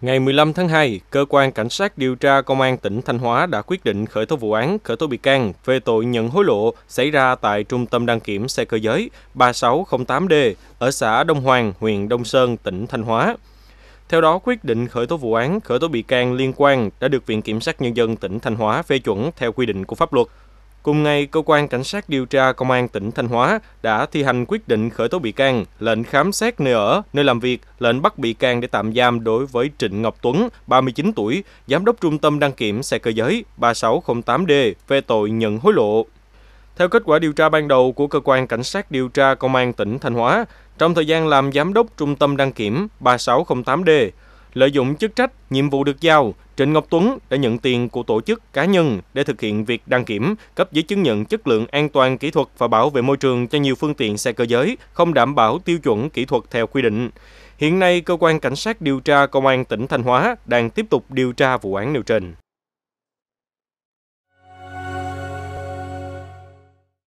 Ngày 15 tháng 2, Cơ quan Cảnh sát điều tra Công an tỉnh Thanh Hóa đã quyết định khởi tố vụ án, khởi tố bị can về tội nhận hối lộ xảy ra tại Trung tâm đăng kiểm xe cơ giới 3608D ở xã Đông Hoàng, huyện Đông Sơn, tỉnh Thanh Hóa. Theo đó, quyết định khởi tố vụ án, khởi tố bị can liên quan đã được Viện Kiểm sát Nhân dân tỉnh Thanh Hóa phê chuẩn theo quy định của pháp luật. Cùng ngày, cơ quan cảnh sát điều tra công an tỉnh Thanh Hóa đã thi hành quyết định khởi tố bị can, lệnh khám xét nơi ở, nơi làm việc, lệnh bắt bị can để tạm giam đối với Trịnh Ngọc Tuấn, 39 tuổi, giám đốc trung tâm đăng kiểm xe cơ giới 3608D về tội nhận hối lộ. Theo kết quả điều tra ban đầu của cơ quan cảnh sát điều tra công an tỉnh Thanh Hóa, trong thời gian làm giám đốc trung tâm đăng kiểm 3608D, Lợi dụng chức trách, nhiệm vụ được giao, Trịnh Ngọc Tuấn đã nhận tiền của tổ chức cá nhân để thực hiện việc đăng kiểm, cấp giấy chứng nhận chất lượng an toàn kỹ thuật và bảo vệ môi trường cho nhiều phương tiện xe cơ giới không đảm bảo tiêu chuẩn kỹ thuật theo quy định. Hiện nay, cơ quan cảnh sát điều tra công an tỉnh Thanh Hóa đang tiếp tục điều tra vụ án nêu trên.